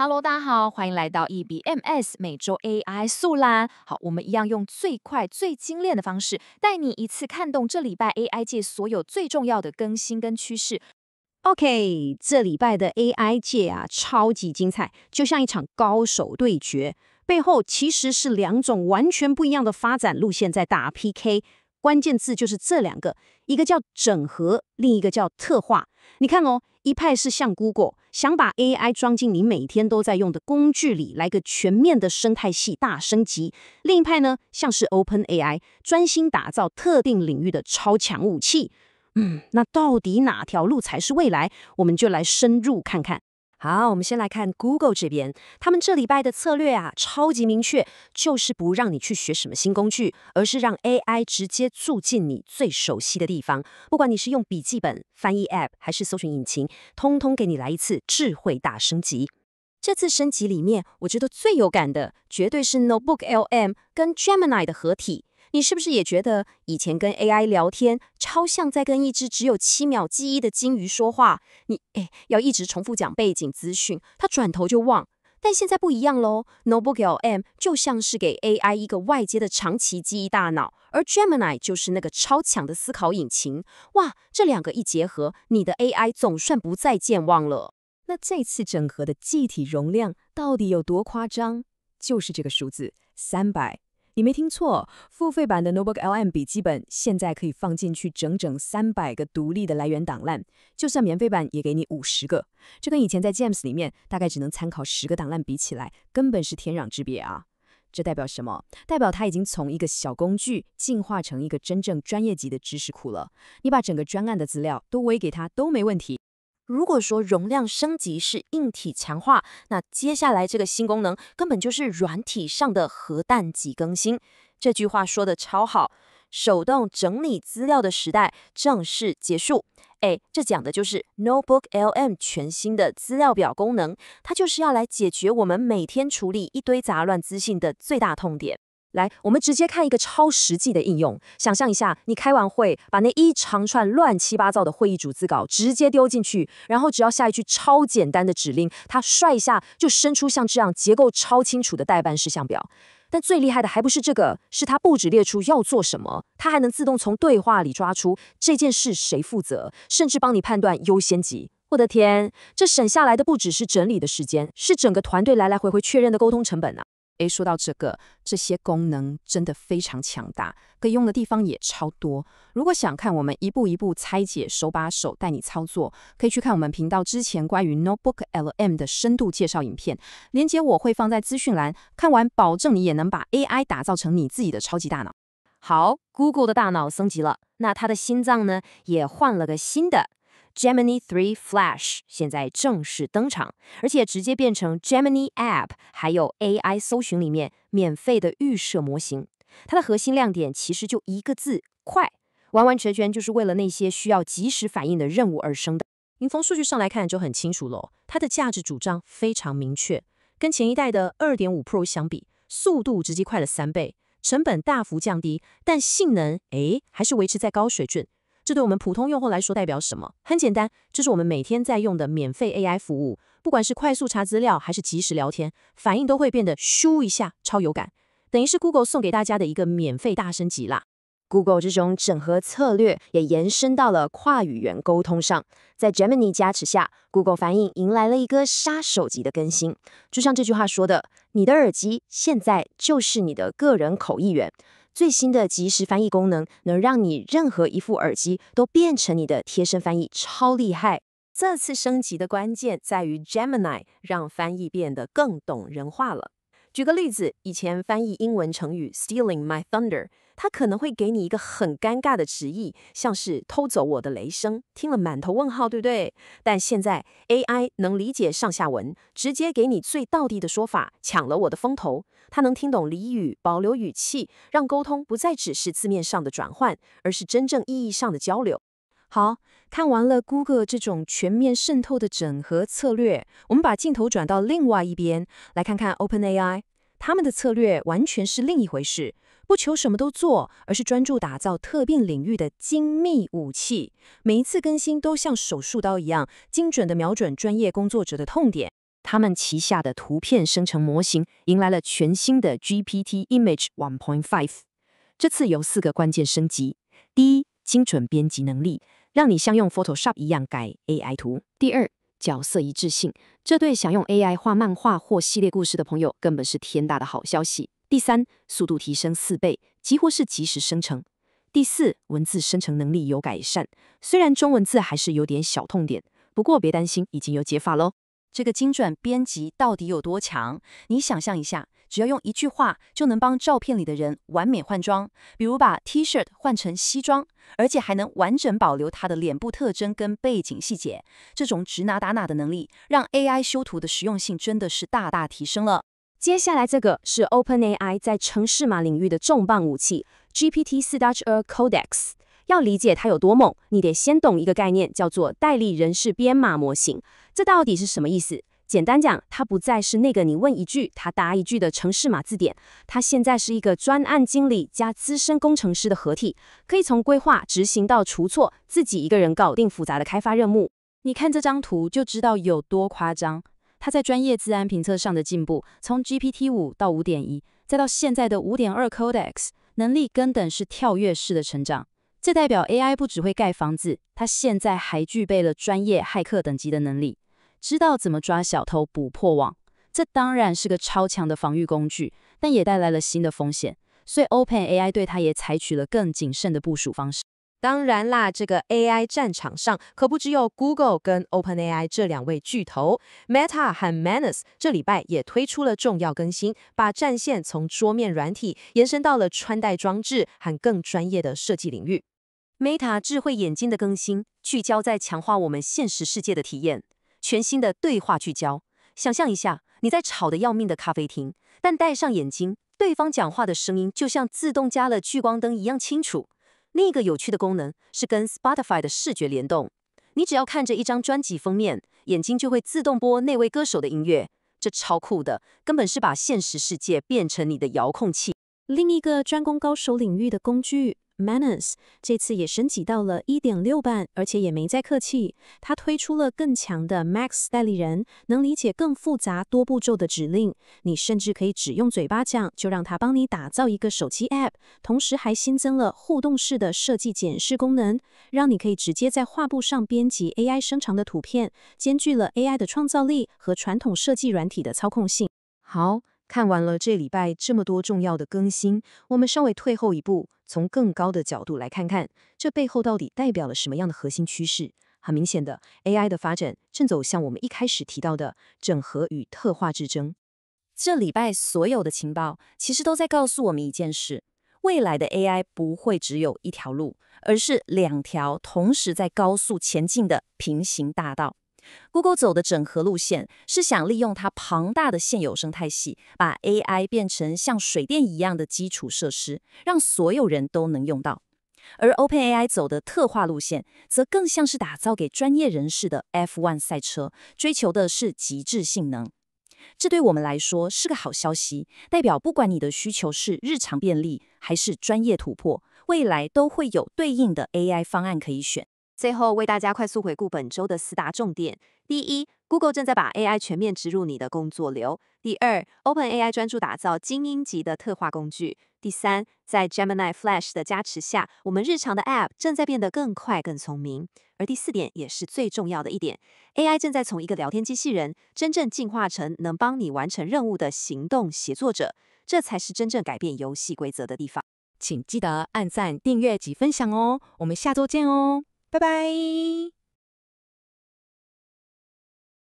Hello，大家好，欢迎来到 EBMS 每周 AI 速啦。好，我们一样用最快、最精炼的方式，带你一次看懂这礼拜 AI 界所有最重要的更新跟趋势。OK，这礼拜的 AI 界啊，超级精彩，就像一场高手对决，背后其实是两种完全不一样的发展路线在打 PK。关键字就是这两个，一个叫整合，另一个叫特化。你看哦，一派是像 Google 想把 AI 装进你每天都在用的工具里，来个全面的生态系大升级；另一派呢，像是 Open AI，专心打造特定领域的超强武器。嗯，那到底哪条路才是未来？我们就来深入看看。好，我们先来看 Google 这边，他们这礼拜的策略啊，超级明确，就是不让你去学什么新工具，而是让 AI 直接住进你最熟悉的地方。不管你是用笔记本、翻译 App 还是搜寻引擎，通通给你来一次智慧大升级。这次升级里面，我觉得最有感的，绝对是 Notebook LM 跟 Gemini 的合体。你是不是也觉得以前跟 AI 聊天超像在跟一只只有七秒记忆的金鱼说话？你哎，要一直重复讲背景资讯，它转头就忘。但现在不一样喽，Novel M 就像是给 AI 一个外接的长期记忆大脑，而 Gemini 就是那个超强的思考引擎。哇，这两个一结合，你的 AI 总算不再健忘了。那这次整合的集体容量到底有多夸张？就是这个数字，三百。你没听错，付费版的 Notebook LM 笔记本现在可以放进去整整三百个独立的来源档案，就算免费版也给你五十个。这跟以前在 James 里面大概只能参考十个档案比起来，根本是天壤之别啊！这代表什么？代表它已经从一个小工具进化成一个真正专业级的知识库了。你把整个专案的资料都喂给它，都没问题。如果说容量升级是硬体强化，那接下来这个新功能根本就是软体上的核弹级更新。这句话说的超好，手动整理资料的时代正式结束。哎，这讲的就是 Notebook L M 全新的资料表功能，它就是要来解决我们每天处理一堆杂乱资讯的最大痛点。来，我们直接看一个超实际的应用。想象一下，你开完会，把那一长串乱七八糟的会议主子稿直接丢进去，然后只要下一句超简单的指令，它帅一下就生出像这样结构超清楚的代办事项表。但最厉害的还不是这个，是它不止列出要做什么，它还能自动从对话里抓出这件事谁负责，甚至帮你判断优先级。我的天，这省下来的不只是整理的时间，是整个团队来来回回确认的沟通成本啊！诶，说到这个，这些功能真的非常强大，可以用的地方也超多。如果想看我们一步一步拆解，手把手带你操作，可以去看我们频道之前关于 Notebook L M 的深度介绍影片，连接我会放在资讯栏。看完，保证你也能把 AI 打造成你自己的超级大脑。好，Google 的大脑升级了，那他的心脏呢，也换了个新的。Gemini 3 Flash 现在正式登场，而且直接变成 Gemini App，还有 AI 搜寻里面免费的预设模型。它的核心亮点其实就一个字：快，完完全全就是为了那些需要及时反应的任务而生的。您从数据上来看就很清楚喽，它的价值主张非常明确。跟前一代的2.5 Pro 相比，速度直接快了三倍，成本大幅降低，但性能哎还是维持在高水准。这对我们普通用户来说代表什么？很简单，这是我们每天在用的免费 AI 服务，不管是快速查资料还是及时聊天，反应都会变得咻一下超有感，等于是 Google 送给大家的一个免费大升级啦。Google 这种整合策略也延伸到了跨语言沟通上，在 Gemini 加持下，Google 反应迎来了一个杀手级的更新。就像这句话说的，你的耳机现在就是你的个人口译员。最新的即时翻译功能能让你任何一副耳机都变成你的贴身翻译，超厉害！这次升级的关键在于 Gemini，让翻译变得更懂人话了。举个例子，以前翻译英文成语 "stealing my thunder"，它可能会给你一个很尴尬的直译，像是偷走我的雷声，听了满头问号，对不对？但现在 AI 能理解上下文，直接给你最地的说法，抢了我的风头。它能听懂俚语，保留语气，让沟通不再只是字面上的转换，而是真正意义上的交流。好看完了 Google 这种全面渗透的整合策略，我们把镜头转到另外一边，来看看 OpenAI。他们的策略完全是另一回事，不求什么都做，而是专注打造特定领域的精密武器。每一次更新都像手术刀一样精准的瞄准专业工作者的痛点。他们旗下的图片生成模型迎来了全新的 GPT Image 1.5，这次有四个关键升级。第一精准编辑能力，让你像用 Photoshop 一样改 AI 图。第二，角色一致性，这对想用 AI 画漫画或系列故事的朋友，根本是天大的好消息。第三，速度提升四倍，几乎是即时生成。第四，文字生成能力有改善，虽然中文字还是有点小痛点，不过别担心，已经有解法喽。这个精准编辑到底有多强？你想象一下，只要用一句话就能帮照片里的人完美换装，比如把 T-shirt 换成西装，而且还能完整保留他的脸部特征跟背景细节。这种直拿打哪的能力，让 AI 修图的实用性真的是大大提升了。接下来这个是 OpenAI 在城市码领域的重磅武器，GPT-4 Ultra Codex。要理解它有多猛，你得先懂一个概念，叫做代理人事编码模型。这到底是什么意思？简单讲，它不再是那个你问一句他答一句的城市码字典，它现在是一个专案经理加资深工程师的合体，可以从规划、执行到除错，自己一个人搞定复杂的开发任务。你看这张图就知道有多夸张。它在专业自然评测上的进步，从 GPT 五到五点一，再到现在的五点二 CodeX，能力根本是跳跃式的成长。这代表 A I 不只会盖房子，它现在还具备了专业骇客等级的能力，知道怎么抓小偷、捕破网。这当然是个超强的防御工具，但也带来了新的风险，所以 Open A I 对它也采取了更谨慎的部署方式。当然啦，这个 A I 战场上可不只有 Google 跟 Open A I 这两位巨头，Meta 和 Manus 这礼拜也推出了重要更新，把战线从桌面软体延伸到了穿戴装置和更专业的设计领域。Meta 智慧眼睛的更新聚焦在强化我们现实世界的体验。全新的对话聚焦，想象一下，你在吵得要命的咖啡厅，但戴上眼镜，对方讲话的声音就像自动加了聚光灯一样清楚。另一个有趣的功能是跟 Spotify 的视觉联动，你只要看着一张专辑封面，眼睛就会自动播那位歌手的音乐，这超酷的，根本是把现实世界变成你的遥控器。另一个专攻高手领域的工具。Manus 这次也升级到了一点六版，而且也没再客气，它推出了更强的 Max 代理人，能理解更复杂多步骤的指令。你甚至可以只用嘴巴讲，就让它帮你打造一个手机 App。同时还新增了互动式的设计检视功能，让你可以直接在画布上编辑 AI 生成的图片，兼具了 AI 的创造力和传统设计软体的操控性。好。看完了这礼拜这么多重要的更新，我们稍微退后一步，从更高的角度来看看，这背后到底代表了什么样的核心趋势？很明显的，AI 的发展正走向我们一开始提到的整合与特化之争。这礼拜所有的情报其实都在告诉我们一件事：未来的 AI 不会只有一条路，而是两条同时在高速前进的平行大道。Google 走的整合路线是想利用它庞大的现有生态系，把 AI 变成像水电一样的基础设施，让所有人都能用到；而 OpenAI 走的特化路线，则更像是打造给专业人士的 F1 赛车，追求的是极致性能。这对我们来说是个好消息，代表不管你的需求是日常便利还是专业突破，未来都会有对应的 AI 方案可以选。最后为大家快速回顾本周的四大重点：第一，Google 正在把 AI 全面植入你的工作流；第二，OpenAI 专注打造精英级的特化工具；第三，在 Gemini Flash 的加持下，我们日常的 App 正在变得更快更聪明；而第四点也是最重要的一点，AI 正在从一个聊天机器人真正进化成能帮你完成任务的行动协作者，这才是真正改变游戏规则的地方。请记得按赞、订阅及分享哦！我们下周见哦！拜拜。